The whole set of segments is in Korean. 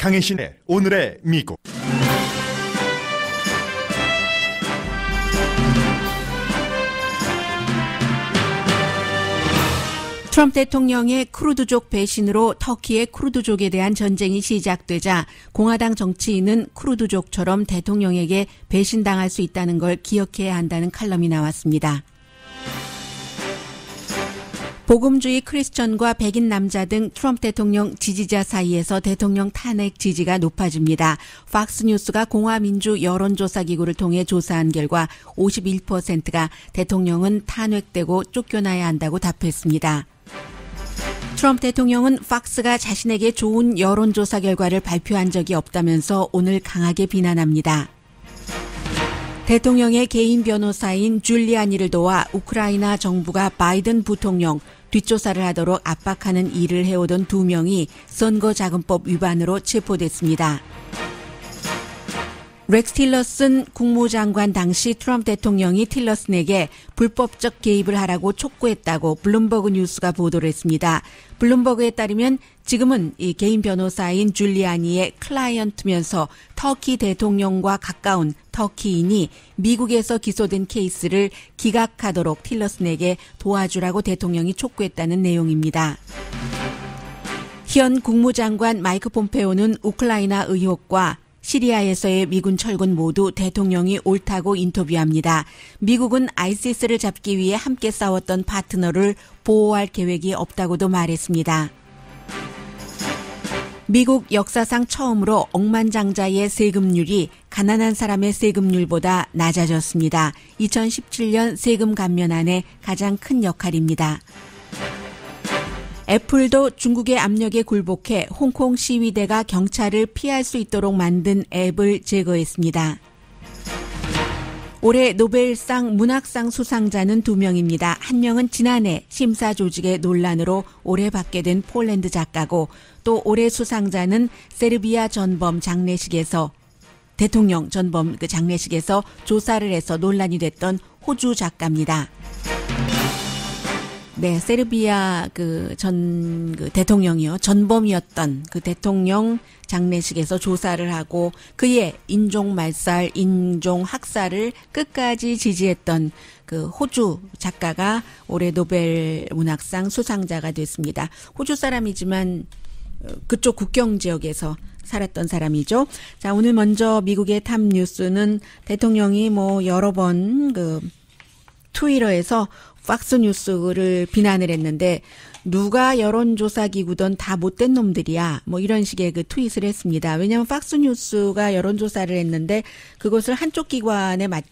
강혜신의 오늘의 미국 트럼프 대통령의 크루드족 배신으로 터키의 크루드족에 대한 전쟁이 시작되자 공화당 정치인은 크루드족처럼 대통령에게 배신당할 수 있다는 걸 기억해야 한다는 칼럼이 나왔습니다. 복음주의 크리스천과 백인 남자 등 트럼프 대통령 지지자 사이에서 대통령 탄핵 지지가 높아집니다. 팍스뉴스가 공화민주 여론조사기구를 통해 조사한 결과 51%가 대통령은 탄핵되고 쫓겨나야 한다고 답했습니다. 트럼프 대통령은 팍스가 자신에게 좋은 여론조사 결과를 발표한 적이 없다면서 오늘 강하게 비난합니다. 대통령의 개인 변호사인 줄리아니를 도와 우크라이나 정부가 바이든 부통령, 뒷조사를 하도록 압박하는 일을 해오던 두 명이 선거자금법 위반으로 체포됐습니다. 렉스 틸러슨 국무장관 당시 트럼프 대통령이 틸러슨에게 불법적 개입을 하라고 촉구했다고 블룸버그 뉴스가 보도를 했습니다. 블룸버그에 따르면 지금은 이 개인 변호사인 줄리아니의 클라이언트면서 터키 대통령과 가까운 터키인이 미국에서 기소된 케이스를 기각하도록 틸러슨에게 도와주라고 대통령이 촉구했다는 내용입니다. 현 국무장관 마이크 폼페오는 우크라이나 의혹과 시리아에서의 미군 철군 모두 대통령이 옳다고 인터뷰합니다. 미국은 i 이시스를 잡기 위해 함께 싸웠던 파트너를 보호할 계획이 없다고도 말했습니다. 미국 역사상 처음으로 억만장자의 세금률이 가난한 사람의 세금률보다 낮아졌습니다. 2017년 세금 감면안의 가장 큰 역할입니다. 애플도 중국의 압력에 굴복해 홍콩 시위대가 경찰을 피할 수 있도록 만든 앱을 제거했습니다. 올해 노벨상 문학상 수상자는 두 명입니다. 한 명은 지난해 심사 조직의 논란으로 올해 받게 된 폴란드 작가고 또 올해 수상자는 세르비아 전범 장례식에서 대통령 전범 그 장례식에서 조사를 해서 논란이 됐던 호주 작가입니다. 네, 세르비아 그 전그 그 대통령이요. 전범이었던 그 대통령 장례식에서 조사를 하고 그의 인종 말살, 인종 학살을 끝까지 지지했던 그 호주 작가가 올해 노벨 문학상 수상자가 됐습니다. 호주 사람이지만 어, 그쪽 국경 지역에서 살았던 사람이죠. 자, 오늘 먼저 미국의 탑 뉴스는 대통령이 뭐 여러 번 그 트위터에서 팍스뉴스를 비난을 했는데 누가 여론조사 기구든 다 못된 놈들이야. 뭐 이런 식의 그 트윗을 했습니다. 왜냐하면 팍스뉴스가 여론조사를 했는데 그것을 한쪽 기관에 맡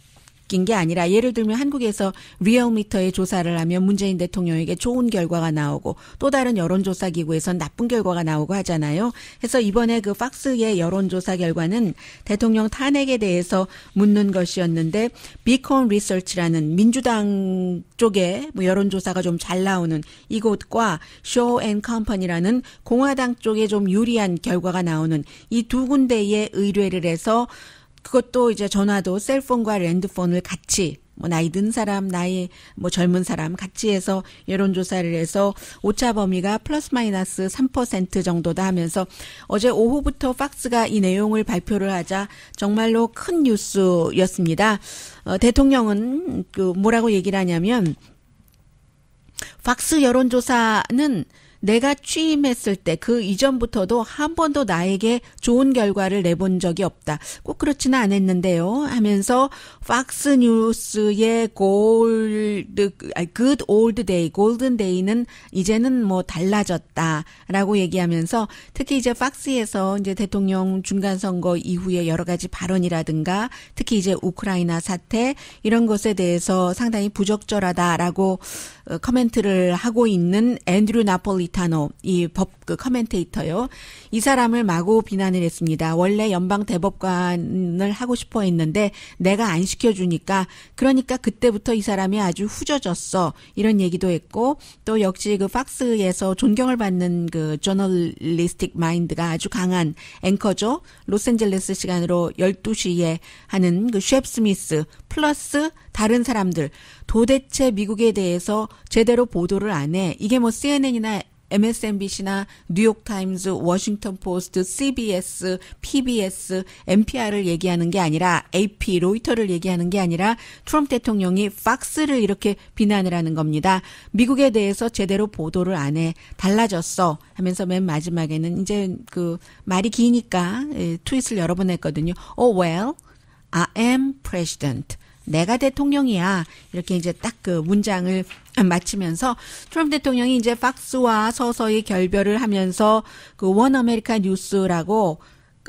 바뀐 게 아니라 예를 들면 한국에서 리얼미터의 조사를 하면 문재인 대통령에게 좋은 결과가 나오고 또 다른 여론조사 기구에선 나쁜 결과가 나오고 하잖아요. 그래서 이번에 그 팍스의 여론조사 결과는 대통령 탄핵에 대해서 묻는 것이었는데 비콘 리서치라는 민주당 쪽에 뭐 여론조사가 좀 잘 나오는 이곳과 쇼앤 컴퍼니라는 공화당 쪽에 좀 유리한 결과가 나오는 이 두 군데의 의뢰를 해서 그것도 이제 전화도 셀폰과 랜드폰을 같이 뭐 나이 든 사람, 나이 뭐 젊은 사람 같이 해서 여론 조사를 해서 오차 범위가 플러스 마이너스 3% 정도다 하면서 어제 오후부터 팍스가 이 내용을 발표를 하자 정말로 큰 뉴스였습니다. 어, 대통령은 그 뭐라고 얘기를 하냐면 팍스 여론조사는 내가 취임했을 때 그 이전부터도 한 번도 나에게 좋은 결과를 내본 적이 없다. 꼭 그렇지는 않았는데요. 하면서 팍스 뉴스의 골드 굿 올드 데이 골든 데이는 이제는 뭐 달라졌다라고 얘기하면서 특히 이제 팍스에서 이제 대통령 중간 선거 이후에 여러 가지 발언이라든가 특히 이제 우크라이나 사태 이런 것에 대해서 상당히 부적절하다라고 어, 커멘트를 하고 있는 앤드류 나폴리타노 이법그 커멘테이터요. 이 사람을 마구 비난을 했습니다. 원래 연방 대법관을 하고 싶어 했는데 내가 안 시켜 주니까 그러니까 그때부터 이 사람이 아주 후져졌어. 이런 얘기도 했고 또 역시 그 팍스에서 존경을 받는 그 저널리스틱 마인드가 아주 강한 앵커죠. 로스앤젤레스 시간으로 12시에 하는 그 셰프 스미스 플러스 다른 사람들 도대체 미국에 대해서 제대로 보도를 안 해. 이게 뭐 CNN이나 MSNBC나 뉴욕타임즈, 워싱턴포스트, CBS, PBS, NPR을 얘기하는 게 아니라 AP, 로이터를 얘기하는 게 아니라 트럼프 대통령이 팍스를 이렇게 비난을 하는 겁니다. 미국에 대해서 제대로 보도를 안 해. 달라졌어. 하면서 맨 마지막에는 이제 그 말이 기니까 예, 트윗을 여러 번 했거든요. Oh well, I am president. 내가 대통령이야. 이렇게 이제 딱 그 문장을 마치면서 트럼프 대통령이 이제 팍스와 서서히 결별을 하면서 그 원 아메리카 뉴스라고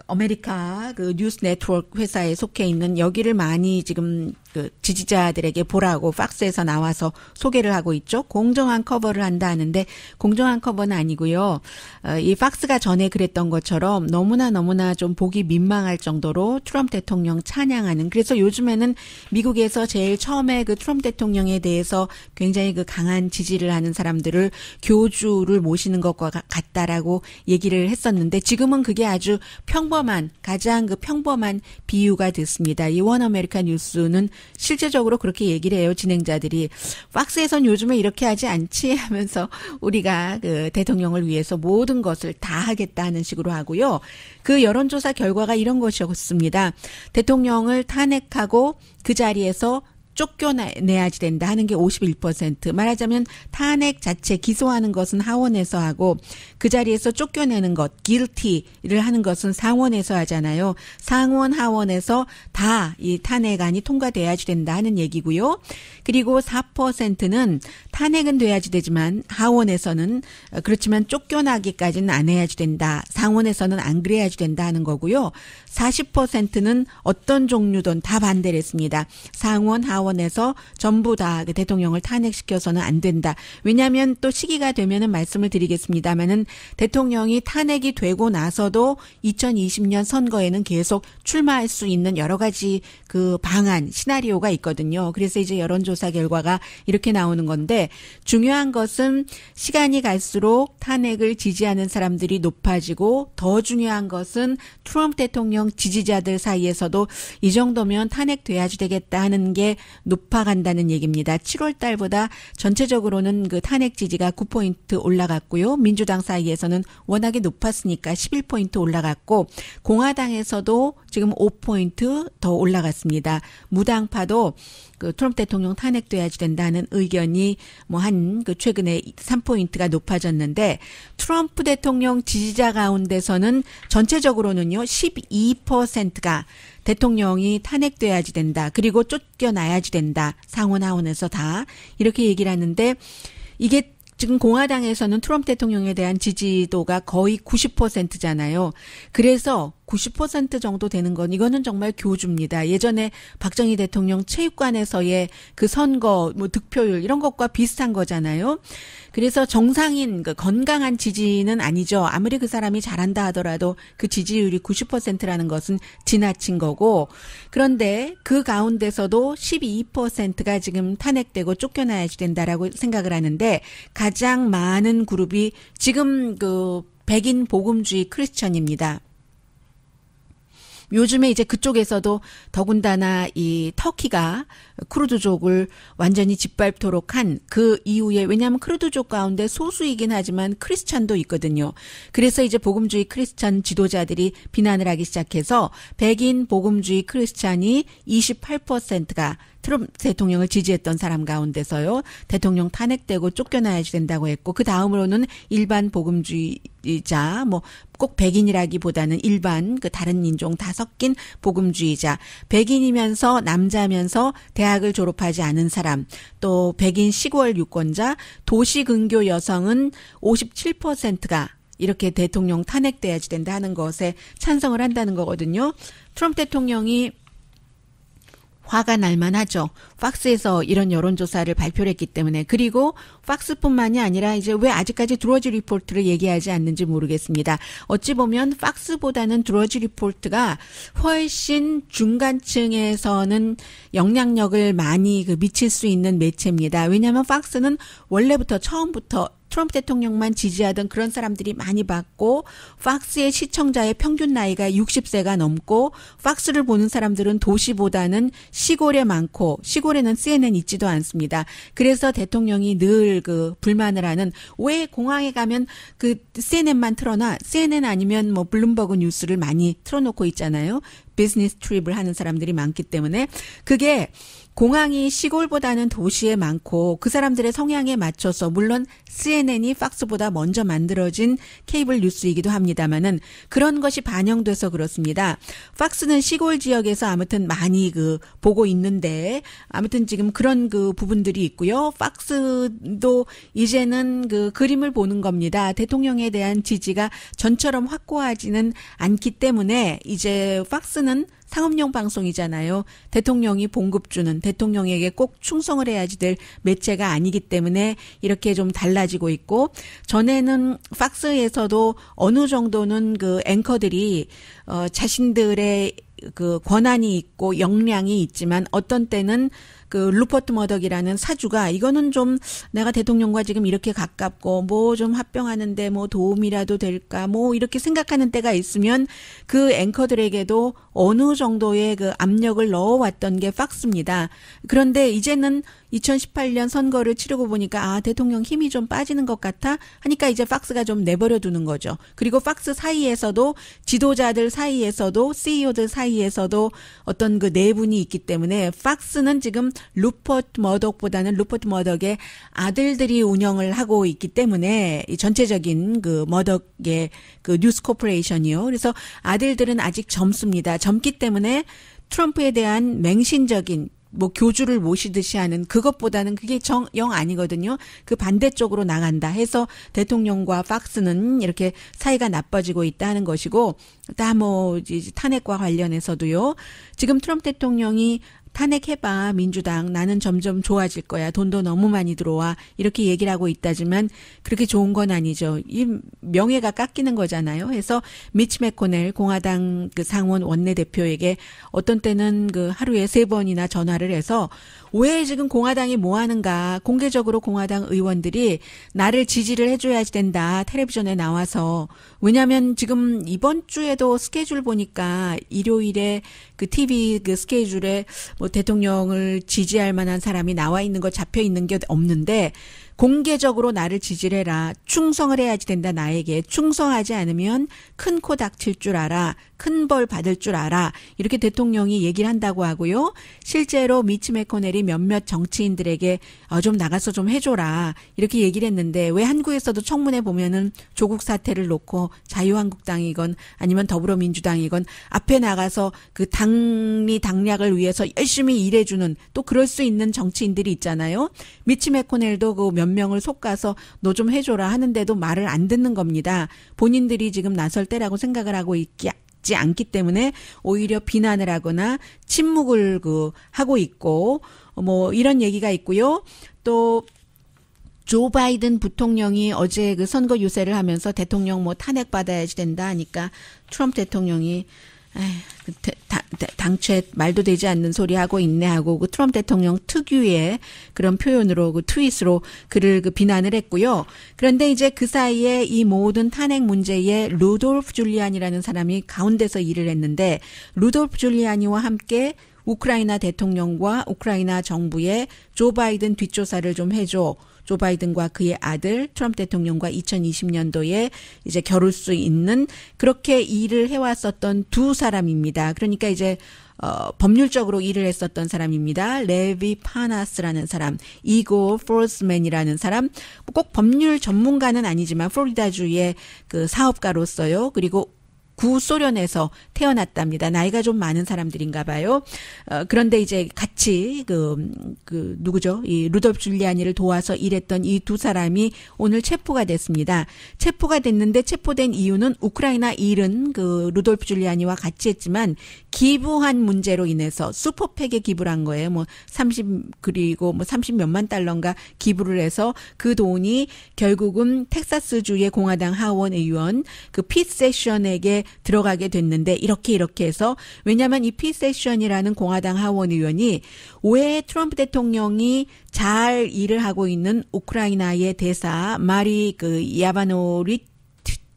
아메리카 그 뉴스 네트워크 회사에 속해 있는 여기를 많이 지금 그 지지자들에게 보라고 팍스에서 나와서 소개를 하고 있죠. 공정한 커버를 한다 하는데 공정한 커버는 아니고요. 어, 이 팍스가 전에 그랬던 것처럼 너무나 너무나 좀 보기 민망할 정도로 트럼프 대통령 찬양하는 그래서 요즘에는 미국에서 제일 처음에 그 트럼프 대통령에 대해서 굉장히 그 강한 지지를 하는 사람들을 교주를 모시는 것과 같다라고 얘기를 했었는데 지금은 그게 아주 평범한 가장 그 평범한 비유가 됐습니다. 이원 아메리카 뉴스는 실제적으로 그렇게 얘기를 해요. 진행자들이 박스에선 요즘에 이렇게 하지 않지 하면서 우리가 그 대통령을 위해서 모든 것을 다 하겠다 하는 식으로 하고요. 그 여론조사 결과가 이런 것이었습니다. 대통령을 탄핵하고 그 자리에서 쫓겨내야지 된다 하는 게 51%. 말하자면 탄핵 자체 기소하는 것은 하원에서 하고 그 자리에서 쫓겨내는 것, guilty를 하는 것은 상원에서 하잖아요. 상원 하원에서 다 이 탄핵안이 통과돼야지 된다 하는 얘기고요. 그리고 4%는 탄핵은 돼야지 되지만 하원에서는 그렇지만 쫓겨나기까지는 안 해야지 된다. 상원에서는 안 그래야지 된다 하는 거고요. 40%는 어떤 종류든 다 반대를 했습니다. 상원 하원 차원에서 전부 다 그 대통령을 탄핵시켜서는 안 된다. 왜냐하면 또 시기가 되면은 말씀을 드리겠습니다만은 대통령이 탄핵이 되고 나서도 2020년 선거에는 계속 출마할 수 있는 여러 가지 그 방안 시나리오가 있거든요. 그래서 이제 여론조사 결과가 이렇게 나오는 건데 중요한 것은 시간이 갈수록 탄핵을 지지하는 사람들이 높아지고 더 중요한 것은 트럼프 대통령 지지자들 사이에서도 이 정도면 탄핵돼야지 되겠다 하는 게 높아간다는 얘기입니다. 7월 달보다 전체적으로는 그 탄핵 지지가 9포인트 올라갔고요. 민주당 사이에서는 워낙에 높았으니까 11포인트 올라갔고 공화당에서도 지금 5포인트 더 올라갔습니다. 무당파도 그 트럼프 대통령 탄핵돼야지 된다는 의견이 뭐 한 그 최근에 3포인트가 높아졌는데 트럼프 대통령 지지자 가운데서는 전체적으로는요 12%가 대통령이 탄핵돼야지 된다. 그리고 쫓겨나야지 된다. 상원 하원에서 다 이렇게 얘기를 하는데 이게 지금 공화당에서는 트럼프 대통령에 대한 지지도가 거의 90%잖아요. 그래서 90% 정도 되는 건 이거는 정말 교주입니다. 예전에 박정희 대통령 체육관에서의 그 선거 뭐 득표율 이런 것과 비슷한 거잖아요. 그래서 정상인 그 건강한 지지는 아니죠. 아무리 그 사람이 잘한다 하더라도 그 지지율이 90%라는 것은 지나친 거고 그런데 그 가운데서도 12%가 지금 탄핵되고 쫓겨나야 지 된다라고 생각을 하는데 가장 많은 그룹이 지금 그 백인 복음주의 크리스천입니다. 요즘에 이제 그쪽에서도 더군다나 이 터키가 크루드족을 완전히 짓밟도록 한 그 이후에 왜냐하면 크루드족 가운데 소수이긴 하지만 크리스찬도 있거든요. 그래서 이제 복음주의 크리스찬 지도자들이 비난을 하기 시작해서 백인 복음주의 크리스찬이 28%가 트럼프 대통령을 지지했던 사람 가운데서요. 대통령 탄핵되고 쫓겨나야지 된다고 했고 그 다음으로는 일반 복음주의자 뭐 꼭 백인이라기보다는 일반 그 다른 인종 다 섞인 복음주의자 백인이면서 남자면서 대학을 졸업하지 않은 사람 또 백인 시골 유권자 도시 근교 여성은 57%가 이렇게 대통령 탄핵돼야지 된다 하는 것에 찬성을 한다는 거거든요. 트럼프 대통령이 화가 날만 하죠. 팍스에서 이런 여론조사를 발표 했기 때문에. 그리고 팍스뿐만이 아니라 이제 왜 아직까지 드러지 리포트를 얘기하지 않는지 모르겠습니다. 어찌 보면 팍스보다는 드러지 리포트가 훨씬 중간층에서는 영향력을 많이 그 미칠 수 있는 매체입니다. 왜냐하면 팍스는 원래부터 처음부터 트럼프 대통령만 지지하던 그런 사람들이 많이 봤고 팍스의 시청자의 평균 나이가 60세가 넘고 팍스를 보는 사람들은 도시보다는 시골에 많고 시골에는 CNN 있지도 않습니다. 그래서 대통령이 늘 그 불만을 하는 왜 공항에 가면 그 CNN만 틀어놔 CNN 아니면 뭐 블룸버그 뉴스를 많이 틀어놓고 있잖아요. 비즈니스 트립을 하는 사람들이 많기 때문에 그게 공항이 시골보다는 도시에 많고 그 사람들의 성향에 맞춰서 물론 CNN이 팍스보다 먼저 만들어진 케이블 뉴스이기도 합니다만은 그런 것이 반영돼서 그렇습니다. 팍스는 시골 지역에서 아무튼 많이 그 보고 있는데 아무튼 지금 그런 그 부분들이 있고요. 팍스도 이제는 그 그림을 보는 겁니다. 대통령에 대한 지지가 전처럼 확고하지는 않기 때문에 이제 팍스는 상업용 방송이잖아요. 대통령이 봉급 주는 대통령에게 꼭 충성을 해야지 될 매체가 아니기 때문에 이렇게 좀 달라지고 있고 전에는 팍스에서도 어느 정도는 그 앵커들이 어 자신들의 그 권한이 있고 역량이 있지만 어떤 때는 그 루퍼트 머덕이라는 사주가 이거는 좀 내가 대통령과 지금 이렇게 가깝고 뭐 좀 합병하는데 뭐 도움이라도 될까 뭐 이렇게 생각하는 때가 있으면 그 앵커들에게도 어느 정도의 그 압력을 넣어왔던 게 팍스입니다. 그런데 이제는 2018년 선거를 치르고 보니까 아 대통령 힘이 좀 빠지는 것 같아 하니까 이제 팍스가 좀 내버려 두는 거죠. 그리고 팍스 사이에서도 지도자들 사이에서도 CEO들 사이에서도 어떤 그 내분이 있기 때문에 팍스는 지금 루퍼트 머덕보다는 루퍼트 머덕의 아들들이 운영을 하고 있기 때문에 이 전체적인 그 머덕의 그 뉴스 코퍼레이션이요. 그래서 아들들은 아직 젊습니다. 젊기 때문에 트럼프에 대한 맹신적인 뭐 교주를 모시듯이 하는 그것보다는 그게 정, 영 아니거든요. 그 반대쪽으로 나간다 해서 대통령과 팍스는 이렇게 사이가 나빠지고 있다는 것이고, 다뭐 탄핵과 관련해서도요. 지금 트럼프 대통령이 탄핵해봐 민주당 나는 점점 좋아질 거야 돈도 너무 많이 들어와 이렇게 얘기를 하고 있다지만 그렇게 좋은 건 아니죠 이 명예가 깎이는 거잖아요 해서 미치 맥코넬 공화당 그 상원 원내대표에게 어떤 때는 그 하루에 세 번이나 전화를 해서 왜 지금 공화당이 뭐 하는가 공개적으로 공화당 의원들이 나를 지지를 해줘야 지 된다 텔레비전에 나와서 왜냐하면 지금 이번 주에도 스케줄 보니까 일요일에 그 TV 그 스케줄에 뭐 대통령을 지지할 만한 사람이 나와 있는 거 잡혀 있는 게 없는데 공개적으로 나를 지지해라. 충성을 해야지 된다 나에게. 충성하지 않으면 큰코 닥칠 줄 알아. 큰벌 받을 줄 알아. 이렇게 대통령이 얘기를 한다고 하고요. 실제로 미치 메코넬이 몇몇 정치인들에게 어, 좀 나가서 좀 해줘라. 이렇게 얘기를 했는데 왜 한국에서도 청문회 보면은 조국 사태를 놓고 자유한국당이건 아니면 더불어민주당이건 앞에 나가서 그 당리 당략을 위해서 열심히 일해주는 또 그럴 수 있는 정치인들이 있잖아요. 미치 메코넬도 그 몇 명을 속가서 너 좀 해줘라 하는데도 말을 안 듣는 겁니다. 본인들이 지금 나설 때라고 생각을 하고 있기 있지 않기 때문에 오히려 비난을 하거나 침묵을 그 하고 있고 뭐 이런 얘기가 있고요. 또 조 바이든 부통령이 어제 그 선거 유세를 하면서 대통령 뭐 탄핵 받아야지 된다 하니까 트럼프 대통령이 에휴, 그 다, 다, 당최 말도 되지 않는 소리 하고 있네 하고 그 트럼프 대통령 특유의 그런 표현으로 그 트윗으로 그를 그 비난을 했고요. 그런데 이제 그 사이에 이 모든 탄핵 문제에 루돌프 줄리안이라는 사람이 가운데서 일을 했는데 루돌프 줄리안이와 함께 우크라이나 대통령과 우크라이나 정부의 조 바이든 뒷조사를 좀 해줘. 조 바이든과 그의 아들 트럼프 대통령과 2020년도에 이제 겨룰 수 있는 그렇게 일을 해왔었던 두 사람입니다. 그러니까 이제 어, 법률적으로 일을 했었던 사람입니다. 레비 파나스라는 사람, 이고 포스맨이라는 사람, 꼭 법률 전문가는 아니지만 플로리다주의 그 사업가로서요. 그리고 구소련에서 태어났답니다. 나이가 좀 많은 사람들인가 봐요. 어, 그런데 이제 같이 그, 음, 그 누구죠? 이 루돌프 줄리아니를 도와서 일했던 이 두 사람이 오늘 체포가 됐습니다. 체포가 됐는데 체포된 이유는 우크라이나 일은 그 루돌프 줄리아니와 같이 했지만 기부한 문제로 인해서 수퍼팩에 기부를 한 거예요. 뭐30 그리고 뭐30 몇만 달러인가 기부를 해서 그 돈이 결국은 텍사스주의 공화당 하원 의원 그 핏세션에게 들어가게 됐는데 이렇게 이렇게 해서 왜냐하면 이 피세션이라는 공화당 하원 의원이 왜 트럼프 대통령이 잘 일을 하고 있는 우크라이나의 대사 마리 그 야바노리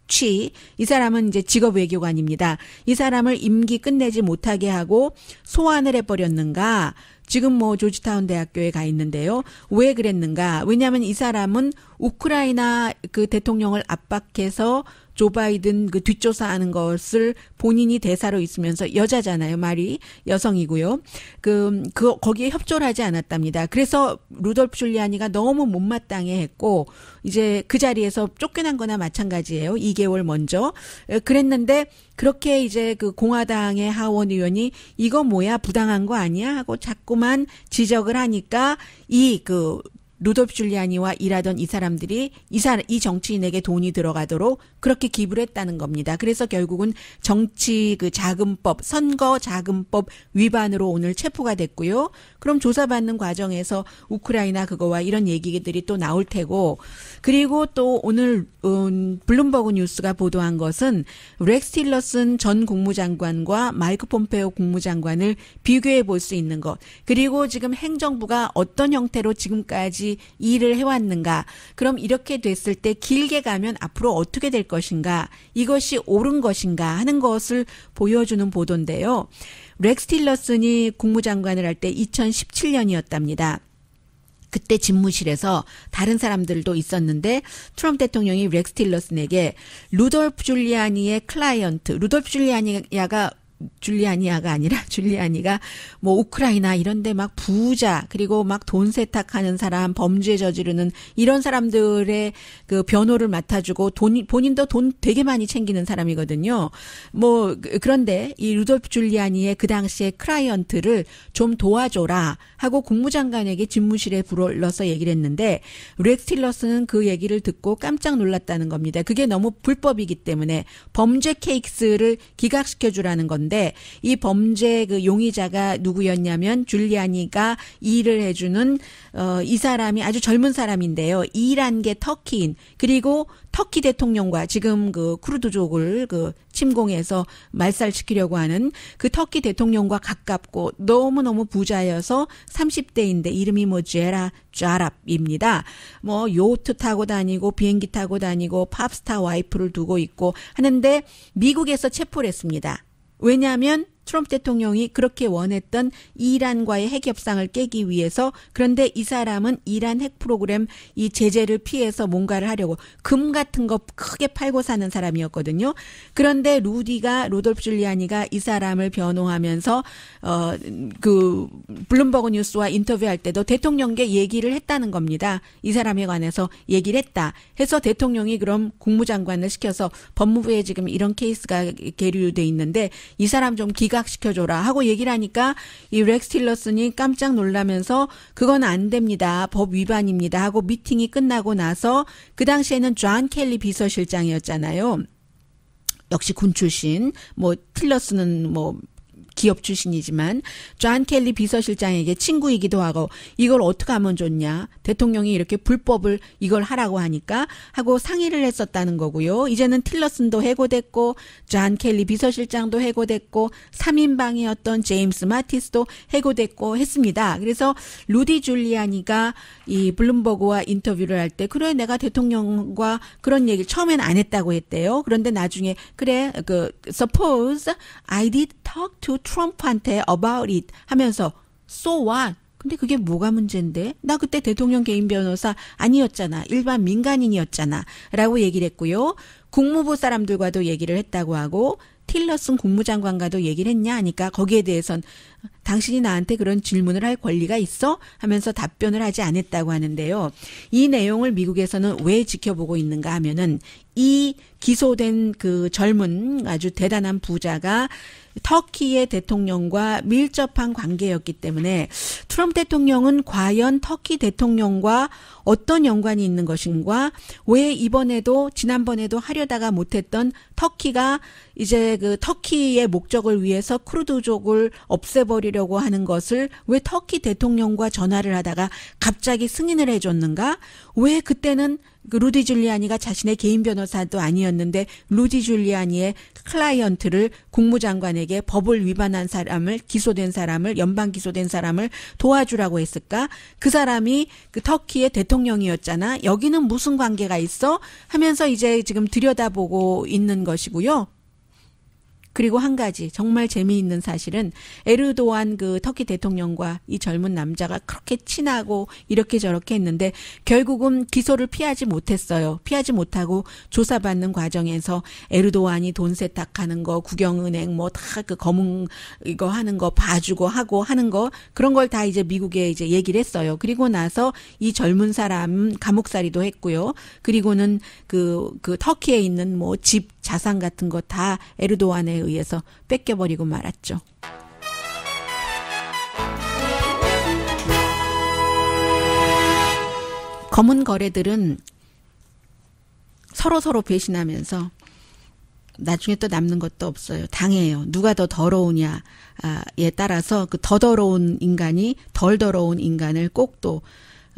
취, 이 사람은 이제 직업 외교관입니다. 이 사람을 임기 끝내지 못하게 하고 소환을 해버렸는가? 지금 뭐 조지타운 대학교에 가 있는데요. 왜 그랬는가? 왜냐하면 이 사람은 우크라이나 그 대통령을 압박해서 조 바이든 그 뒷조사하는 것을 본인이 대사로 있으면서 여자잖아요. 말이 여성이고요. 그, 그, 거기에 협조를 하지 않았답니다. 그래서 루돌프 줄리아니가 너무 못마땅해 했고, 이제 그 자리에서 쫓겨난 거나 마찬가지예요. 2개월 먼저. 그랬는데, 그렇게 이제 그 공화당의 하원 의원이 이거 뭐야? 부당한 거 아니야? 하고 자꾸만 지적을 하니까 이 그 루돌프 줄리아니와 일하던 이 사람들이 이, 사, 이 정치인에게 돈이 들어가도록 그렇게 기부를 했다는 겁니다. 그래서 결국은 정치 그 자금법, 선거 자금법 위반으로 오늘 체포가 됐고요. 그럼 조사받는 과정에서 우크라이나 그거와 이런 얘기들이 또 나올 테고 그리고 또 오늘 음, 블룸버그 뉴스가 보도한 것은 렉스 틸러슨 전 국무장관과 마이크 폼페오 국무장관을 비교해 볼 수 있는 것 그리고 지금 행정부가 어떤 형태로 지금까지 일을 해왔는가 그럼 이렇게 됐을 때 길게 가면 앞으로 어떻게 될 것인가, 이것이 옳은 것인가 하는 것을 보여주는 보도인데요. 렉스 틸러슨이 국무장관을 할 때 2017년이었답니다. 그때 집무실에서 다른 사람들도 있었는데 트럼프 대통령이 렉스 틸러슨에게 루돌프 줄리아니의 클라이언트, 루돌프 줄리아니가 줄리아니아가 아니라 줄리아니가 뭐 우크라이나 이런데 막 부자 그리고 막 돈 세탁하는 사람 범죄 저지르는 이런 사람들의 그 변호를 맡아주고 돈 본인도 돈 되게 많이 챙기는 사람이거든요. 뭐 그, 그런데 이 루돌프 줄리아니의 그 당시에 크라이언트를 좀 도와줘라. 하고 국무장관에게 집무실에 불러서 얘기를 했는데 렉 틸러스는 그 얘기를 듣고 깜짝 놀랐다는 겁니다. 그게 너무 불법이기 때문에 범죄 케이스를 기각시켜 주라는 건데 이 범죄 그 용의자가 누구였냐면 줄리아니가 일을 해주는 어, 이 사람이 아주 젊은 사람인데요. 이란 게 터키인 그리고 터키 대통령과 지금 그 쿠르드족을 그 침공해서 말살시키려고 하는 그 터키 대통령과 가깝고 너무너무 부자여서 30대인데 이름이 뭐 제라 쫘랍입니다. 뭐 요트 타고 다니고 비행기 타고 다니고 팝스타 와이프를 두고 있고 하는데 미국에서 체포를 했습니다. 왜냐하면 트럼프 대통령이 그렇게 원했던 이란과의 핵 협상을 깨기 위해서 그런데 이 사람은 이란 핵 프로그램 이 제재를 피해서 뭔가를 하려고 금 같은 거 크게 팔고 사는 사람이었거든요. 그런데 루디가 로돌프 줄리아니가 이 사람을 변호하면서 어 그 블룸버그 뉴스와 인터뷰할 때도 대통령께 얘기를 했다는 겁니다. 이 사람에 관해서 얘기를 했다. 해서 대통령이 그럼 국무장관을 시켜서 법무부에 지금 이런 케이스가 계류돼 있는데 이 사람 좀 기가 부각시켜줘라 하고 얘기를 하니까 이 렉스 틸러슨이 깜짝 놀라면서 그건 안 됩니다. 법 위반입니다. 하고 미팅이 끝나고 나서 그 당시에는 존 켈리 비서실장이었잖아요. 역시 군 출신, 뭐, 틸러스는 뭐, 기업 출신이지만 존 켈리 비서실장에게 친구이기도 하고 이걸 어떻게 하면 좋냐 대통령이 이렇게 불법을 이걸 하라고 하니까 하고 상의를 했었다는 거고요. 이제는 틸러슨도 해고됐고 존 켈리 비서실장도 해고됐고 3인방이었던 제임스 마티스도 해고됐고 했습니다. 그래서 루디 줄리아니가 이 블룸버그와 인터뷰를 할 때 그래 내가 대통령과 그런 얘기를 처음엔 안 했다고 했대요. 그런데 나중에 그래 그 suppose I did talk to 트럼프한테 about it 하면서 so what? 근데 그게 뭐가 문제인데? 나 그때 대통령 개인 변호사 아니었잖아. 일반 민간인이었잖아. 라고 얘기를 했고요. 국무부 사람들과도 얘기를 했다고 하고 틸러슨 국무장관과도 얘기를 했냐 하니까 거기에 대해선 당신이 나한테 그런 질문을 할 권리가 있어? 하면서 답변을 하지 않았다고 하는데요. 이 내용을 미국에서는 왜 지켜보고 있는가 하면은 이 기소된 그 젊은 아주 대단한 부자가 터키의 대통령과 밀접한 관계였기 때문에 트럼프 대통령은 과연 터키 대통령과 어떤 연관이 있는 것인가 왜 이번에도 지난번에도 하려다가 못했던 터키가 이제 그 터키의 목적을 위해서 크루드족을 없애버 해버리려고 하는 것을 왜 터키 대통령과 전화를 하다가 갑자기 승인을 해줬는가? 왜 그때는 그 루디 줄리아니가 자신의 개인 변호사도 아니었는데 루디 줄리아니의 클라이언트를 국무장관에게 법을 위반한 사람을 기소된 사람을 연방 기소된 사람을 도와주라고 했을까? 그 사람이 그 터키의 대통령이었잖아. 여기는 무슨 관계가 있어? 하면서 이제 지금 들여다보고 있는 것이고요. 그리고 한 가지 정말 재미있는 사실은 에르도안 그 터키 대통령과 이 젊은 남자가 그렇게 친하고 이렇게 저렇게 했는데 결국은 기소를 피하지 못했어요. 피하지 못하고 조사받는 과정에서 에르도안이 돈 세탁하는 거, 국영은행 뭐 다 그 검은 이거 하는 거 봐주고 하고 하는 거 그런 걸 다 이제 미국에 이제 얘기를 했어요. 그리고 나서 이 젊은 사람 감옥살이도 했고요. 그리고는 그, 그 터키에 있는 뭐 집, 자산 같은 거 다 에르도안에 의해서 뺏겨버리고 말았죠. 검은 거래들은 서로 서로 배신하면서 나중에 또 남는 것도 없어요. 당해요. 누가 더 더러우냐에 따라서 그 더 더러운 인간이 덜 더러운 인간을 꼭 또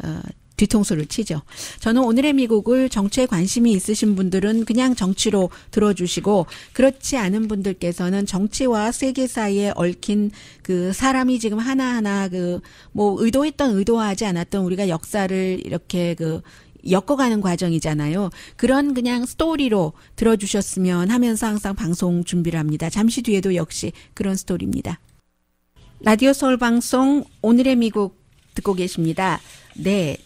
어, 뒤통수를 치죠. 저는 오늘의 미국을 정치에 관심이 있으신 분들은 그냥 정치로 들어주시고 그렇지 않은 분들께서는 정치와 세계 사이에 얽힌 그 사람이 지금 하나하나 그 뭐 의도했던 의도하지 않았던 우리가 역사를 이렇게 그 엮어가는 과정이잖아요. 그런 그냥 스토리로 들어주셨으면 하면서 항상 방송 준비를 합니다. 잠시 뒤에도 역시 그런 스토리입니다. 라디오 서울 방송 오늘의 미국 듣고 계십니다. 네.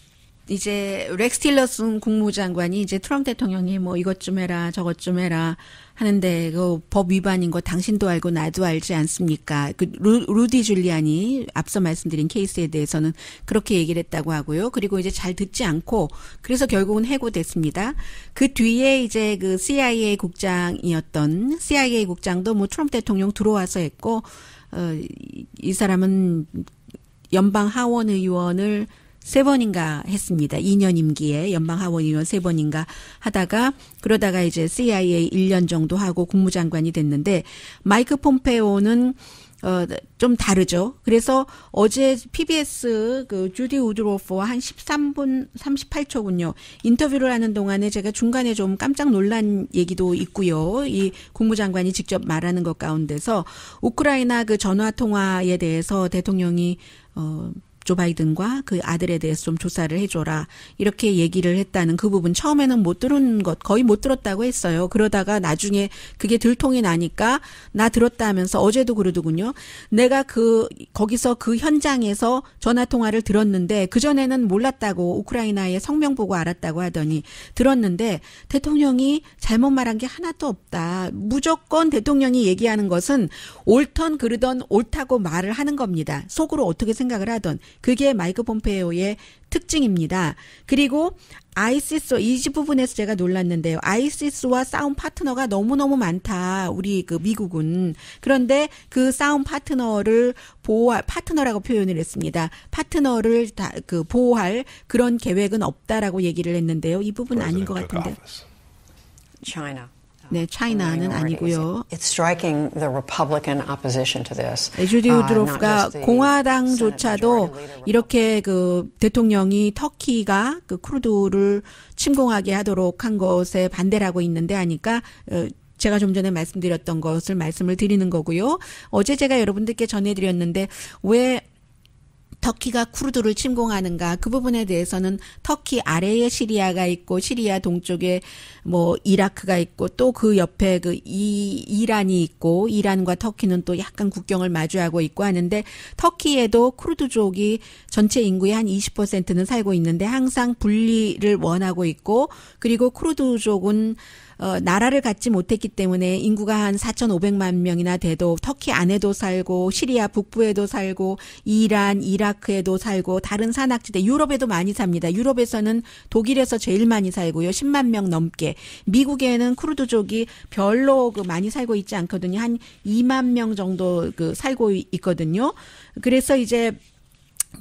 이제 렉스 틸러슨 국무장관이 이제 트럼프 대통령이 뭐 이것 좀 해라 저것 좀 해라 하는데 그 법 위반인 거 당신도 알고 나도 알지 않습니까? 그 루, 루디 줄리안이 앞서 말씀드린 케이스에 대해서는 그렇게 얘기를 했다고 하고요. 그리고 이제 잘 듣지 않고 그래서 결국은 해고됐습니다. 그 뒤에 이제 그 CIA 국장이었던 CIA 국장도 뭐 트럼프 대통령 들어와서 했고 어, 이 사람은 연방 하원 의원을 세 번인가 했습니다. 2년 임기에 연방 하원 의원 세 번인가 하다가 그러다가 이제 CIA 1년 정도 하고 국무장관이 됐는데 마이크 폼페오는 어, 좀 다르죠. 그래서 어제 PBS 그 주디 우드로프와 한 13분 38초군요. 인터뷰를 하는 동안에 제가 중간에 좀 깜짝 놀란 얘기도 있고요. 이 국무장관이 직접 말하는 것 가운데서 우크라이나 그 전화 통화에 대해서 대통령이 어, 조 바이든과 그 아들에 대해서 좀 조사를 해줘라 이렇게 얘기를 했다는 그 부분 처음에는 못 들은 것 거의 못 들었다고 했어요. 그러다가 나중에 그게 들통이 나니까 나 들었다 하면서 어제도 그러더군요. 내가 그 거기서 그 현장에서 전화 통화를 들었는데 그 전에는 몰랐다고 우크라이나의 성명 보고 알았다고 하더니 들었는데 대통령이 잘못 말한 게 하나도 없다. 무조건 대통령이 얘기하는 것은 옳던 그르던 옳다고 말을 하는 겁니다. 속으로 어떻게 생각을 하던 그게 마이크 폼페오의 특징입니다. 그리고 아이시스 이 부분에서 제가 놀랐는데요. 아이시스와 싸움 파트너가 너무너무 많다. 우리 그 미국은. 그런데 그 싸움 파트너를 보호할 파트너라고 표현을 했습니다. 파트너를 다 그 보호할 그런 계획은 없다라고 얘기를 했는데요. 이 부분 아닌 것 같은데. China. 네, 차이나는 아니고요. 에 주디 우드로프가 공화당조차도 이렇게 그 대통령이 터키가 그 쿠르드를 침공하게 하도록 한 것에 반대라고 있는데 하니까 어, 제가 좀 전에 말씀드렸던 것을 말씀을 드리는 거고요. 어제 제가 여러분들께 전해드렸는데 왜 터키가 쿠르드를 침공하는가 그 부분에 대해서는 터키 아래에 시리아가 있고 시리아 동쪽에 뭐 이라크가 있고 또 그 옆에 그 이, 이란이 있고 이란과 터키는 또 약간 국경을 마주하고 있고 하는데 터키에도 쿠르드족이 전체 인구의 한 20%는 살고 있는데 항상 분리를 원하고 있고 그리고 쿠르드족은 어, 나라를 갖지 못했기 때문에 인구가 한 4,500만 명이나 돼도 터키 안에도 살고 시리아 북부에도 살고 이란, 이라크에도 살고 다른 산악지대 유럽에도 많이 삽니다. 유럽에서는 독일에서 제일 많이 살고요. 10만 명 넘게. 미국에는 쿠르드족이 별로 그 많이 살고 있지 않거든요. 한 2만 명 정도 그 살고 있거든요. 그래서 이제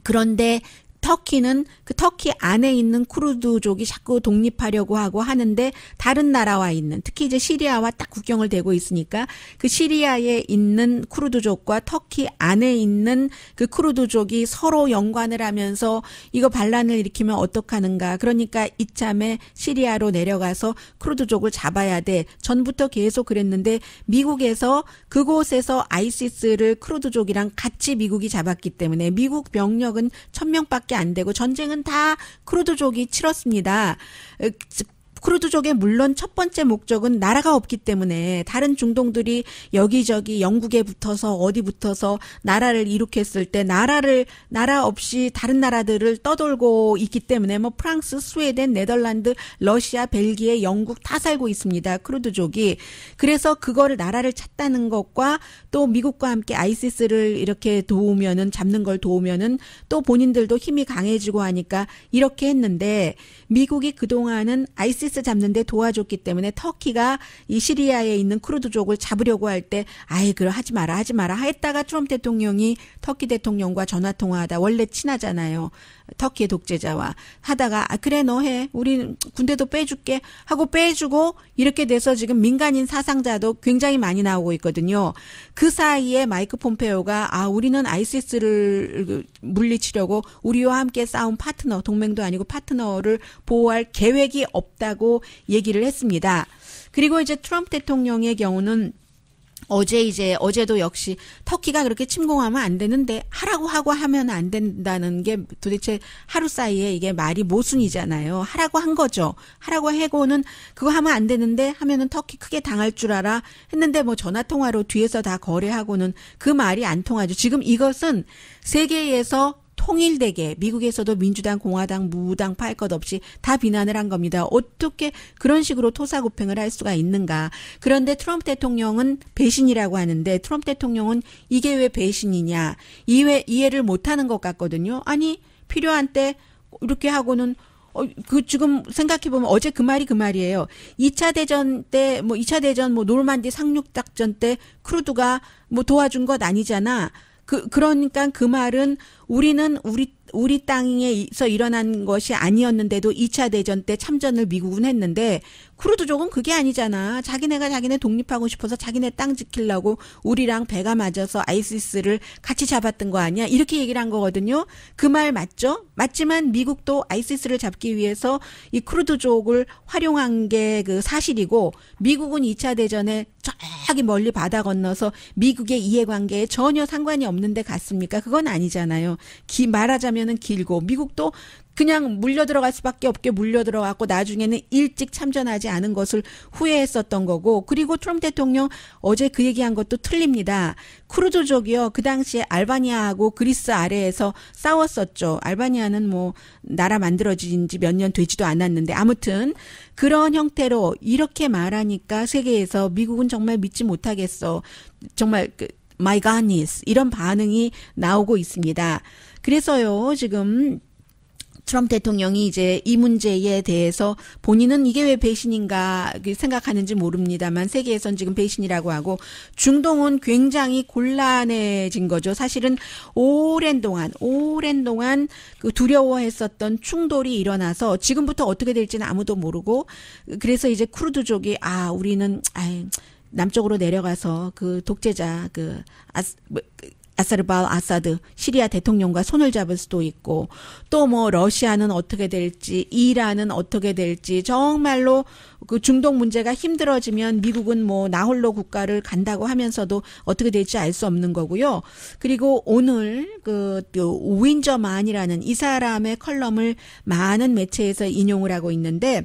그런데 터키는 그 터키 안에 있는 쿠르드족이 자꾸 독립하려고 하고 하는데 다른 나라와 있는 특히 이제 시리아와 딱 국경을 대고 있으니까 그 시리아에 있는 쿠르드족과 터키 안에 있는 그 쿠르드족이 서로 연관을 하면서 이거 반란을 일으키면 어떡하는가 그러니까 이참에 시리아로 내려가서 쿠르드족을 잡아야 돼 전부터 계속 그랬는데 미국에서 그곳에서 아이시스를 쿠르드족이랑 같이 미국이 잡았기 때문에 미국 병력은 천명밖에 안 되고 전쟁은 다 크루드족이 치렀습니다. 크루드족의 물론 첫 번째 목적은 나라가 없기 때문에 다른 중동들이 여기저기 영국에 붙어서 어디 붙어서 나라를 이룩했을 때 나라를 나라 없이 다른 나라들을 떠돌고 있기 때문에 뭐 프랑스, 스웨덴, 네덜란드, 러시아, 벨기에, 영국 다 살고 있습니다. 크루드족이 그래서 그거를 나라를 찾다는 것과 또 미국과 함께 아이시스를 이렇게 도우면은 잡는 걸 도우면은 또 본인들도 힘이 강해지고 하니까 이렇게 했는데 미국이 그동안은 아이시스 이시스 잡는데 도와줬기 때문에 터키가 이 시리아에 있는 크루드족을 잡으려고 할 때 아예 그러 하지 마라 하지 마라 했다가 트럼프 대통령이 터키 대통령과 전화 통화하다 원래 친하잖아요. 터키의 독재자와 하다가 아 그래 너 해 우리는 군대도 빼줄게 하고 빼주고 이렇게 돼서 지금 민간인 사상자도 굉장히 많이 나오고 있거든요. 그 사이에 마이크 폼페오가 아 우리는 아이시스를 물리치려고 우리와 함께 싸운 파트너 동맹도 아니고 파트너를 보호할 계획이 없다고 얘기를 했습니다. 그리고 이제 트럼프 대통령의 경우는 어제 이제 어제도 역시 터키가 그렇게 침공하면 안 되는데 하라고 하고 하면 안 된다는 게 도대체 하루 사이에 이게 말이 모순이잖아요. 하라고 한 거죠. 하라고 해고는 그거 하면 안 되는데 하면은 터키 크게 당할 줄 알아 했는데 뭐 전화 통화로 뒤에서 다 거래하고는 그 말이 안 통하죠. 지금 이것은 세계에서 통일되게 미국에서도 민주당, 공화당, 무당 팔 것 없이 다 비난을 한 겁니다. 어떻게 그런 식으로 토사구팽을 할 수가 있는가. 그런데 트럼프 대통령은 배신이라고 하는데 트럼프 대통령은 이게 왜 배신이냐. 이해, 이해를 못하는 것 같거든요. 아니 필요한 때 이렇게 하고는 어, 그 지금 생각해 보면 어제 그 말이 그 말이에요. 2차 대전 때 뭐 2차 대전 뭐 노르만디 상륙 작전 때 크루드가 뭐 도와준 것 아니잖아. 그 그러니까 그 말은 우리는 우리 우리 땅에서 일어난 것이 아니었는데도 2차 대전 때 참전을 미국은 했는데 크루드족은 그게 아니잖아. 자기네가 자기네 독립하고 싶어서 자기네 땅 지키려고 우리랑 배가 맞아서 아이시스를 같이 잡았던 거 아니야? 이렇게 얘기를 한 거거든요. 그 말 맞죠? 맞지만 미국도 아이시스를 잡기 위해서 이 크루드족을 활용한 게 그 사실이고 미국은 2차 대전에 저기 멀리 바다 건너서 미국의 이해관계에 전혀 상관이 없는데 갔습니까? 그건 아니잖아요. 기, 말하자면은 길고 미국도 그냥 물려 들어갈 수밖에 없게 물려 들어갔고 나중에는 일찍 참전하지 않은 것을 후회했었던 거고 그리고 트럼프 대통령 어제 그 얘기한 것도 틀립니다. 크루조족이요. 그 당시에 알바니아하고 그리스 아래에서 싸웠었죠. 알바니아는 뭐 나라 만들어진 지 몇 년 되지도 않았는데 아무튼 그런 형태로 이렇게 말하니까 세계에서 미국은 정말 믿지 못하겠어. 정말 그 마이 가니스 이런 반응이 나오고 있습니다. 그래서요. 지금 트럼프 대통령이 이제 이 문제에 대해서 본인은 이게 왜 배신인가 생각하는지 모릅니다만 세계에선 지금 배신이라고 하고 중동은 굉장히 곤란해진 거죠. 사실은 오랜 동안 오랜 동안 그 두려워했었던 충돌이 일어나서 지금부터 어떻게 될지는 아무도 모르고 그래서 이제 쿠르드족이 아 우리는 아이 남쪽으로 내려가서 그 독재자 그 아스 뭐, 그 아사르바우 아사드 시리아 대통령과 손을 잡을 수도 있고 또 뭐 러시아는 어떻게 될지 이란은 어떻게 될지 정말로 그 중동 문제가 힘들어지면 미국은 뭐 나홀로 국가를 간다고 하면서도 어떻게 될지 알 수 없는 거고요. 그리고 오늘 그, 우인저만이라는이 사람의 컬럼을 많은 매체에서 인용을 하고 있는데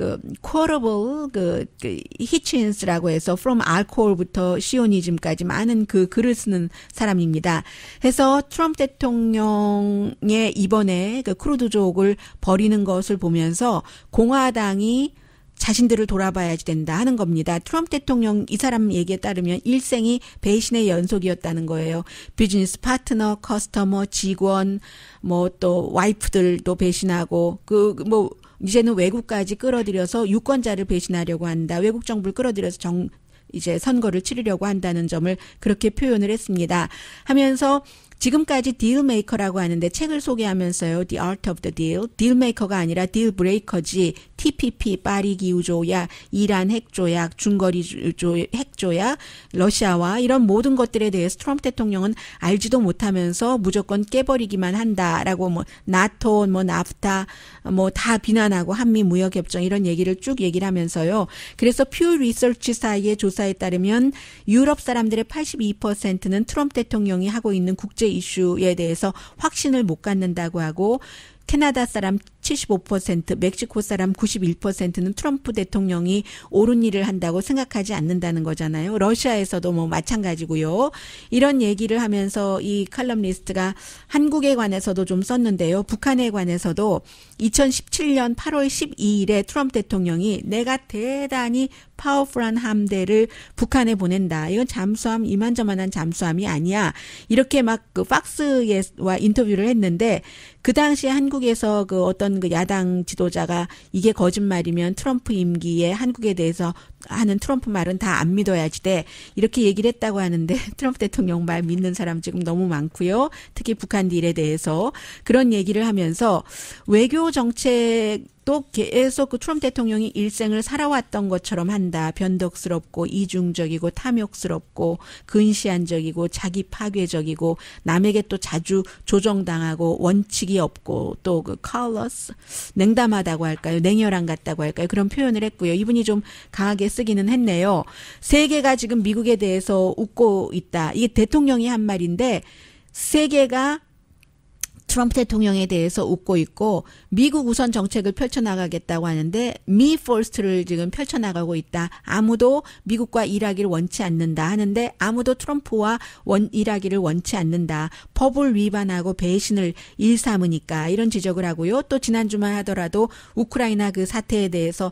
그 쿼러블 그, 그 히친스라고 해서 from a l c o h o l 부터 시오니즘까지 많은 그 글을 쓰는 사람입니다. 해서 트럼프 대통령의 이번에 그 크루드족을 버리는 것을 보면서 공화당이 자신들을 돌아봐야지 된다 하는 겁니다. 트럼프 대통령 이 사람 얘기에 따르면 일생이 배신의 연속이었다는 거예요. 비즈니스 파트너, 커스터머, 직원, 뭐 또 와이프들도 배신하고 그뭐 이제는 외국까지 끌어들여서 유권자를 배신하려고 한다. 외국 정부를 끌어들여서 정 이제 선거를 치르려고 한다는 점을 그렇게 표현을 했습니다. 하면서 지금까지 딜메이커라고 하는데 책을 소개하면서요. The Art of the Deal. 딜메이커가 아니라 딜브레이커지 TPP, 파리 기후조약, 이란 핵조약, 중거리 조, 핵조약, 러시아와 이런 모든 것들에 대해서 트럼프 대통령은 알지도 못하면서 무조건 깨버리기만 한다라고 뭐 나토, 뭐 나프타 뭐 다 비난하고 한미 무역 협정 이런 얘기를 쭉 얘기를 하면서요. 그래서 퓨 리서치 사이의 조사에 따르면 유럽 사람들의 82%는 트럼프 대통령이 하고 있는 국제 이슈에 대해서 확신을 못 갖는다고 하고 캐나다 사람 75%, 멕시코 사람 91%는 트럼프 대통령이 옳은 일을 한다고 생각하지 않는다는 거잖아요. 러시아에서도 뭐 마찬가지고요. 이런 얘기를 하면서 이 칼럼니스트가 한국에 관해서도 좀 썼는데요. 북한에 관해서도 2017년 8월 12일에 트럼프 대통령이 내가 대단히 파워풀한 함대를 북한에 보낸다. 이건 잠수함 이만저만한 잠수함이 아니야. 이렇게 막그 팍스와 인터뷰를 했는데 그 당시 한국에서 그 어떤 그 야당 지도자가 이게 거짓말이면 트럼프 임기에 한국에 대해서 하는 트럼프 말은 다 안 믿어야지 돼. 이렇게 얘기를 했다고 하는데 트럼프 대통령 말 믿는 사람 지금 너무 많고요. 특히 북한 딜에 대해서 그런 얘기를 하면서 외교 정책 또 계속 그 트럼프 대통령이 일생을 살아왔던 것처럼 한다. 변덕스럽고 이중적이고 탐욕스럽고 근시안적이고 자기 파괴적이고 남에게 또 자주 조정당하고 원칙이 없고 또그 컬러스 냉담하다고 할까요? 냉혈한 같다고 할까요? 그런 표현을 했고요. 이분이 좀 강하게 쓰기는 했네요. 세계가 지금 미국에 대해서 웃고 있다. 이게 대통령이 한 말인데 세계가 트럼프 대통령에 대해서 웃고 있고 미국 우선 정책을 펼쳐나가겠다고 하는데 미 포스트를 지금 펼쳐나가고 있다. 아무도 미국과 일하기를 원치 않는다 하는데 아무도 트럼프와 원 일하기를 원치 않는다. 법을 위반하고 배신을 일삼으니까 이런 지적을 하고요. 또 지난 주말 하더라도 우크라이나 그 사태에 대해서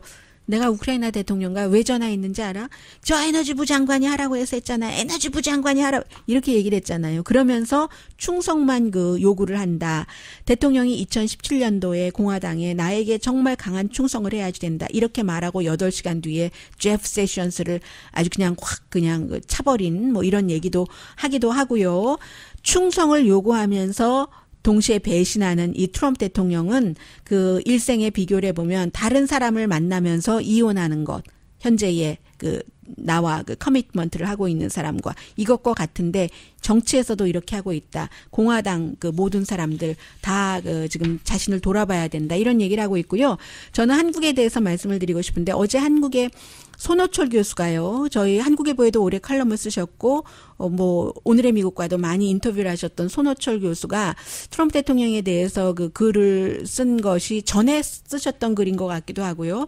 내가 우크라이나 대통령과 왜 전화했는지 알아? 저 에너지부 장관이 하라고 해서 했잖아. 에너지부 장관이 하라 이렇게 얘기를 했잖아요. 그러면서 충성만 그 요구를 한다. 대통령이 2017년도에 공화당에 나에게 정말 강한 충성을 해야지 된다. 이렇게 말하고 8시간 뒤에 제프 세션스를 아주 그냥 확 그냥 그 차버린 뭐 이런 얘기도 하기도 하고요. 충성을 요구하면서 동시에 배신하는 이 트럼프 대통령은 그 일생의 비교를 해보면 다른 사람을 만나면서 이혼하는 것, 현재의 그 나와 그 커밋먼트를 하고 있는 사람과 이것과 같은데 정치에서도 이렇게 하고 있다. 공화당 그 모든 사람들 다 그 지금 자신을 돌아봐야 된다. 이런 얘기를 하고 있고요. 저는 한국에 대해서 말씀을 드리고 싶은데 어제 한국에 손호철 교수가요. 저희 한국에보여도 오래 칼럼을 쓰셨고 어, 뭐 오늘의 미국과도 많이 인터뷰를 하셨던 손호철 교수가 트럼프 대통령에 대해서 그 글을 쓴 것이 전에 쓰셨던 글인 것 같기도 하고요.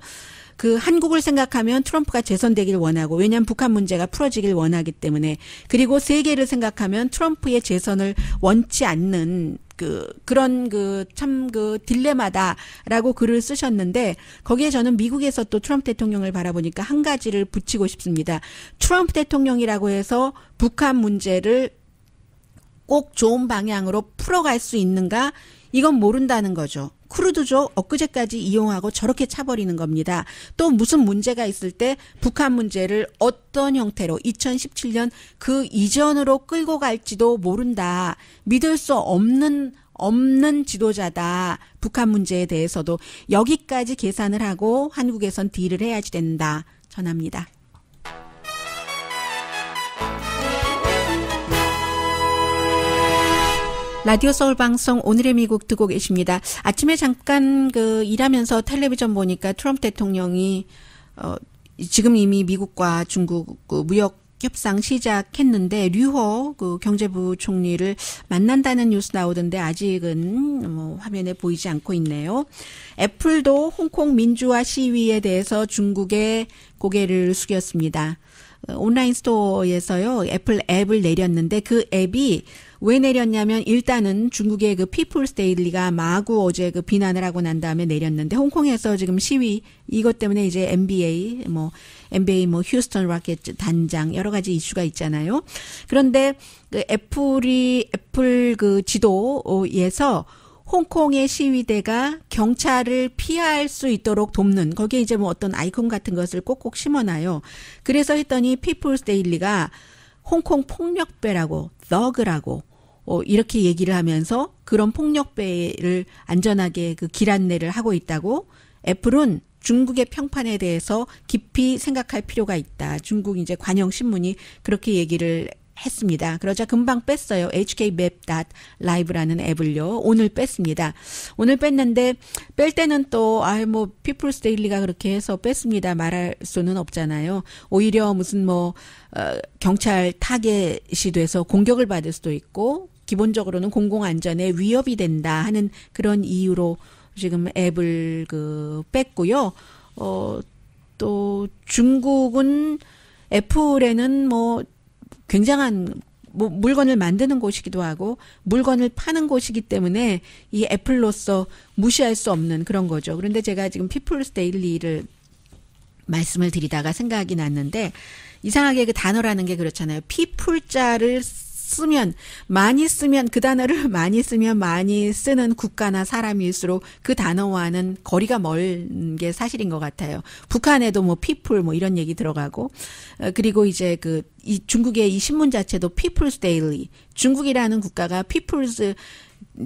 그 한국을 생각하면 트럼프가 재선되길 원하고 왜냐하면 북한 문제가 풀어지길 원하기 때문에 그리고 세계를 생각하면 트럼프의 재선을 원치 않는 그 그런 그 참 그 딜레마다라고 글을 쓰셨는데 거기에 저는 미국에서 또 트럼프 대통령을 바라보니까 한 가지를 붙이고 싶습니다. 트럼프 대통령이라고 해서 북한 문제를 꼭 좋은 방향으로 풀어갈 수 있는가 이건 모른다는 거죠. 크루드족 엊그제까지 이용하고 저렇게 차버리는 겁니다. 또 무슨 문제가 있을 때 북한 문제를 어떤 형태로 2017년 그 이전으로 끌고 갈지도 모른다. 믿을 수 없는 없는 지도자다. 북한 문제에 대해서도 여기까지 계산을 하고 한국에선 딜을 해야지 된다. 전합니다. 라디오 서울 방송 오늘의 미국 듣고 계십니다. 아침에 잠깐 그 일하면서 텔레비전 보니까 트럼프 대통령이 어 지금 이미 미국과 중국 그 무역 협상 시작했는데 류호 그 경제부 총리를 만난다는 뉴스 나오던데 아직은 뭐 화면에 보이지 않고 있네요. 애플도 홍콩 민주화 시위에 대해서 중국의 고개를 숙였습니다. 어, 온라인 스토어에서요 애플 앱을 내렸는데 그 앱이 왜 내렸냐면 일단은 중국의 그 피플스 데일리가 마구 어제 그 비난을 하고 난 다음에 내렸는데 홍콩에서 지금 시위 이것 때문에 이제 NBA 뭐 NBA 뭐 휴스턴 라켓 단장 여러 가지 이슈가 있잖아요. 그런데 그 애플이 애플 그 지도에서 홍콩의 시위대가 경찰을 피할 수 있도록 돕는 거기에 이제 뭐 어떤 아이콘 같은 것을 꼭꼭 심어놔요. 그래서 했더니 피플스 데일리가 홍콩 폭력배라고 더그라고 어, 이렇게 얘기를 하면서 그런 폭력배를 안전하게 그길 안내를 하고 있다고 애플은 중국의 평판에 대해서 깊이 생각할 필요가 있다. 중국 이제 관영 신문이 그렇게 얘기를 했습니다. 그러자 금방 뺐어요. hkmap.live라는 앱을요. 오늘 뺐습니다. 오늘 뺐는데 뺄 때는 또 아이 뭐 피플스 데일리가 그렇게 해서 뺐습니다. 말할 수는 없잖아요. 오히려 무슨 뭐 어, 경찰 타겟이 돼서 공격을 받을 수도 있고 기본적으로는 공공안전에 위협이 된다 하는 그런 이유로 지금 앱을 그 뺐고요. 어, 또 중국은 애플에는 뭐 굉장한 뭐 물건을 만드는 곳이기도 하고 물건을 파는 곳이기 때문에 이 애플로서 무시할 수 없는 그런 거죠. 그런데 제가 지금 피플스 데일리를 말씀을 드리다가 생각이 났는데 이상하게 그 단어라는 게 그렇잖아요. 피플자를 쓰면 많이 쓰면 그 단어를 많이 쓰면 많이 쓰는 국가나 사람일수록 그 단어와는 거리가 멀게 음, 사실인 것 같아요. 북한에도 뭐 people 뭐 이런 얘기 들어가고 어, 그리고 이제 그 이 중국의 이 신문 자체도 People's Daily 중국이라는 국가가 People's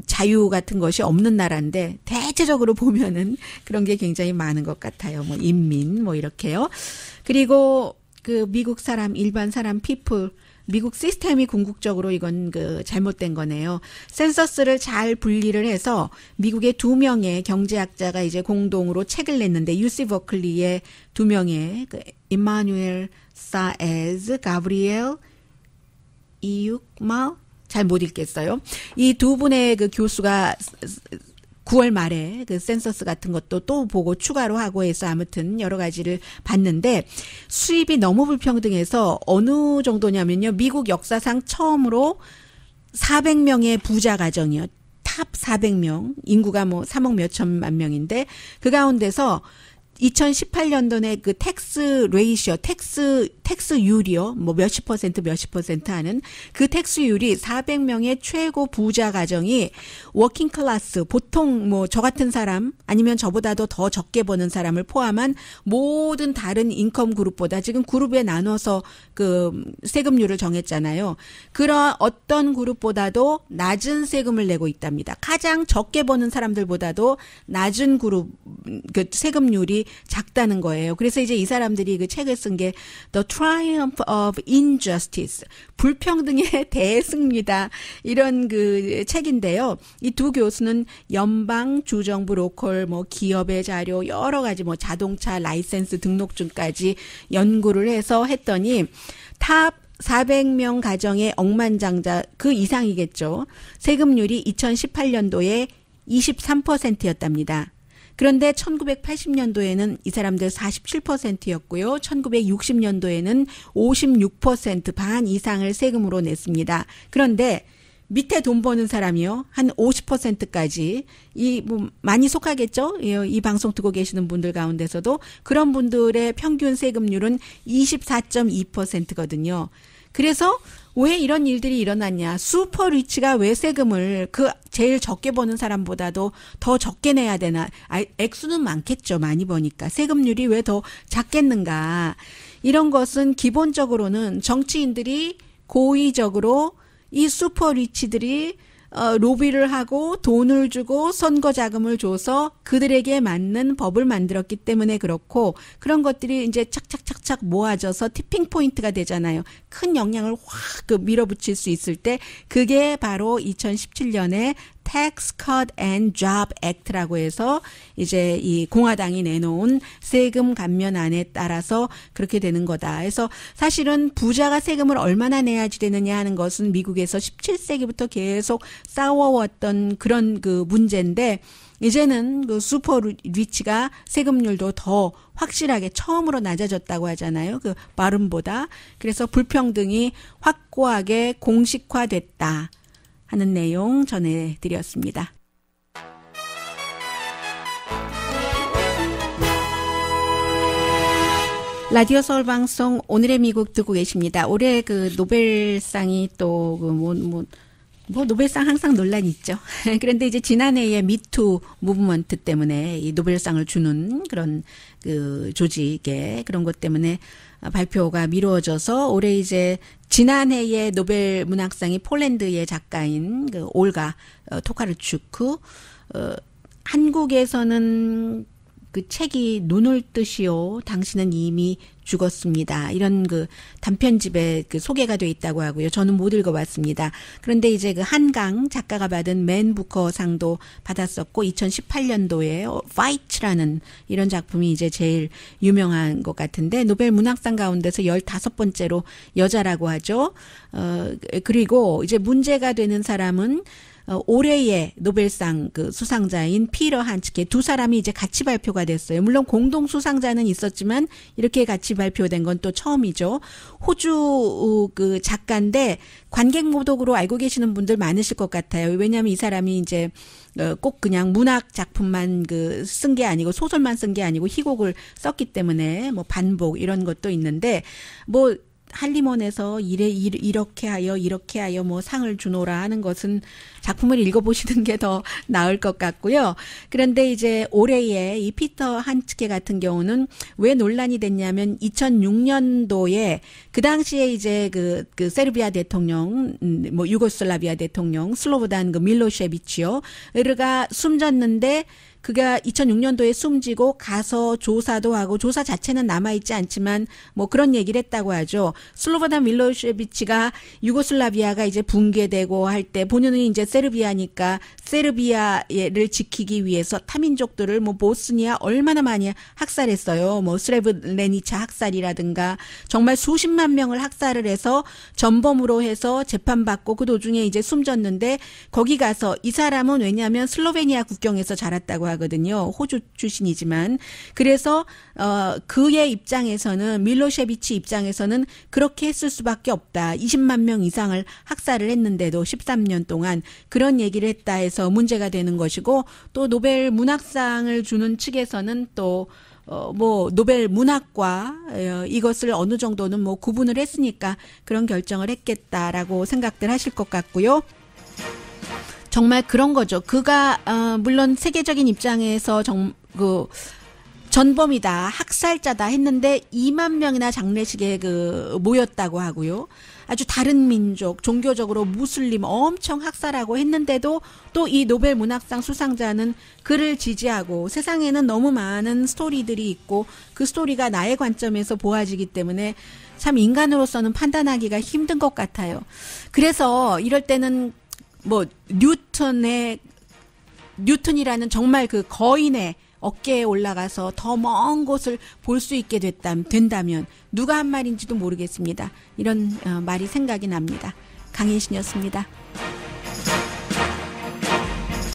자유 같은 것이 없는 나라인데 대체적으로 보면은 그런 게 굉장히 많은 것 같아요. 뭐 인민 뭐 이렇게요. 그리고 그 미국 사람 일반 사람 people 미국 시스템이 궁극적으로 이건 그 잘못된 거네요. 센서스를 잘 분리를 해서 미국의 두 명의 경제학자가 이제 공동으로 책을 냈는데 유시 버클리의 두 명의 그 임마누엘 사에즈 가브리엘 이육마 잘 못 읽겠어요. 이 두 분의 그 교수가 9월 말에 그 센서스 같은 것도 또 보고 추가로 하고 해서 아무튼 여러 가지를 봤는데 수입이 너무 불평등해서 어느 정도냐면요. 미국 역사상 처음으로 400명의 부자 가정이요. 탑 400명. 인구가 뭐 3억 몇천만 명인데 그 가운데서 2018년도에 그 텍스 레이시어, 텍스, 텍스율이요. 뭐 몇십 퍼센트, 몇십 퍼센트 하는 그 텍스율이 400명의 최고 부자 가정이 워킹 클래스, 보통 뭐 저 같은 사람 아니면 저보다도 더 적게 버는 사람을 포함한 모든 다른 인컴 그룹보다 지금 그룹에 나눠서 그 세금률을 정했잖아요. 그런 어떤 그룹보다도 낮은 세금을 내고 있답니다. 가장 적게 버는 사람들보다도 낮은 그룹, 그 세금률이 작다는 거예요. 그래서 이제 이 사람들이 그 책을 쓴 게 The Triumph of Injustice 불평등의 대승리다 이런 그 책인데요. 이 두 교수는 연방 주정부 로컬 뭐 기업의 자료 여러 가지 뭐 자동차 라이센스 등록증까지 연구를 해서 했더니 탑 400명 가정의 억만장자 그 이상이겠죠. 세금률이 2018년도에 23%였답니다. 그런데 1980년도에는 이 사람들 47%였고요. 1960년도에는 56%반 이상을 세금으로 냈습니다. 그런데 밑에 돈 버는 사람이요. 한 50%까지. 이, 뭐, 많이 속하겠죠? 예, 이 방송 듣고 계시는 분들 가운데서도 그런 분들의 평균 세금률은 24.2%거든요. 그래서 왜 이런 일들이 일어났냐. 슈퍼 리치가 왜 세금을 그 제일 적게 버는 사람보다도 더 적게 내야 되나. 아, 액수는 많겠죠. 많이 버니까. 세금률이 왜 더 작겠는가. 이런 것은 기본적으로는 정치인들이 고의적으로 이 슈퍼 리치들이 어, 로비를 하고 돈을 주고 선거 자금을 줘서 그들에게 맞는 법을 만들었기 때문에 그렇고 그런 것들이 이제 착착착착 모아져서 티핑 포인트가 되잖아요. 큰 영향을 확 그 밀어붙일 수 있을 때 그게 바로 2017년에 Tax Cut and Job Act라고 해서 이제 이 공화당이 내놓은 세금 감면안에 따라서 그렇게 되는 거다. 그래서 사실은 부자가 세금을 얼마나 내야지 되느냐 하는 것은 미국에서 17세기부터 계속 싸워왔던 그런 그 문제인데 이제는 그 슈퍼 리치가 세금률도 더 확실하게 처음으로 낮아졌다고 하잖아요. 그 발음보다. 그래서 불평등이 확고하게 공식화됐다. 하는 내용 전해드렸습니다. 라디오 서울 방송 오늘의 미국 듣고 계십니다. 올해 그 노벨상이 또뭐뭐 그 뭐, 뭐 노벨상 항상 논란이 있죠. 그런데 이제 지난해에 미투 무브먼트 때문에 이 노벨상을 주는 그런 그조직에 그런 것 때문에 발표가 미뤄져서 올해 이제 지난해에 노벨 문학상이 폴란드의 작가인 그 올가 어, 토카르츠크 어, 한국에서는 그 책이 눈을 뜨시오. 당신은 이미 죽었습니다. 이런 그 단편집에 그 소개가 돼 있다고 하고요. 저는 못 읽어봤습니다. 그런데 이제 그 한강 작가가 받은 맨 부커 상도 받았었고 2018년도에 파이츠라는 어, 이런 작품이 이제 제일 유명한 것 같은데 노벨 문학상 가운데서 15번째로 여자라고 하죠. 어 그리고 이제 문제가 되는 사람은 어, 올해의 노벨상 그 수상자인 피러 한츠케 두 사람이 이제 같이 발표가 됐어요. 물론 공동 수상자는 있었지만 이렇게 같이 발표된 건 또 처음이죠. 호주 어, 그 작가인데 관객 모독으로 알고 계시는 분들 많으실 것 같아요. 왜냐하면 이 사람이 이제 어, 꼭 그냥 문학 작품만 그 쓴 게 아니고 소설만 쓴 게 아니고 희곡을 썼기 때문에 뭐 반복 이런 것도 있는데 뭐 한림원에서 이래 이렇게 하여 이렇게 하여 뭐 상을 주노라 하는 것은 작품을 읽어보시는 게 더 나을 것 같고요. 그런데 이제 올해에 이 피터 한츠케 같은 경우는 왜 논란이 됐냐면 2006년도에 그 당시에 이제 그, 그 세르비아 대통령, 음, 뭐 유고슬라비아 대통령, 슬로보단 그 밀로셰비치요, 르가 숨졌는데 그가 2006년도에 숨지고 가서 조사도 하고 조사 자체는 남아있지 않지만 뭐 그런 얘기를 했다고 하죠. 슬로바단 밀로셰비치가 유고슬라비아가 이제 붕괴되고 할 때 본인은 이제 세르비아니까 세르비아를 지키기 위해서 타민족들을 뭐 보스니아 얼마나 많이 학살했어요. 뭐 스레브레니차 학살이라든가 정말 수십만 명을 학살을 해서 전범으로 해서 재판받고 그 도중에 이제 숨졌는데 거기 가서 이 사람은 왜냐하면 슬로베니아 국경에서 자랐다고 하죠 전문가거든요. 호주 출신이지만 그래서 어 그의 입장에서는 밀로셰비치 입장에서는 그렇게 했을 수밖에 없다. 20만 명 이상을 학살을 했는데도 13년 동안 그런 얘기를 했다 해서 문제가 되는 것이고 또 노벨 문학상을 주는 측에서는 또 어, 뭐, 노벨 문학과 어, 이것을 어느 정도는 뭐 구분을 했으니까 그런 결정을 했겠다라고 생각들 하실 것 같고요. 정말 그런 거죠. 그가 어, 물론 세계적인 입장에서 정그 전범이다, 학살자다 했는데 2만 명이나 장례식에 그 모였다고 하고요. 아주 다른 민족, 종교적으로 무슬림 엄청 학살하고 했는데도 또 이 노벨 문학상 수상자는 그를 지지하고 세상에는 너무 많은 스토리들이 있고 그 스토리가 나의 관점에서 보아지기 때문에 참 인간으로서는 판단하기가 힘든 것 같아요. 그래서 이럴 때는 뭐 뉴턴의 뉴턴이라는 정말 그 거인의 어깨에 올라가서 더 먼 곳을 볼 수 있게 됐담, 된다면 누가 한 말인지도 모르겠습니다. 이런 어, 말이 생각이 납니다. 강혜신이었습니다.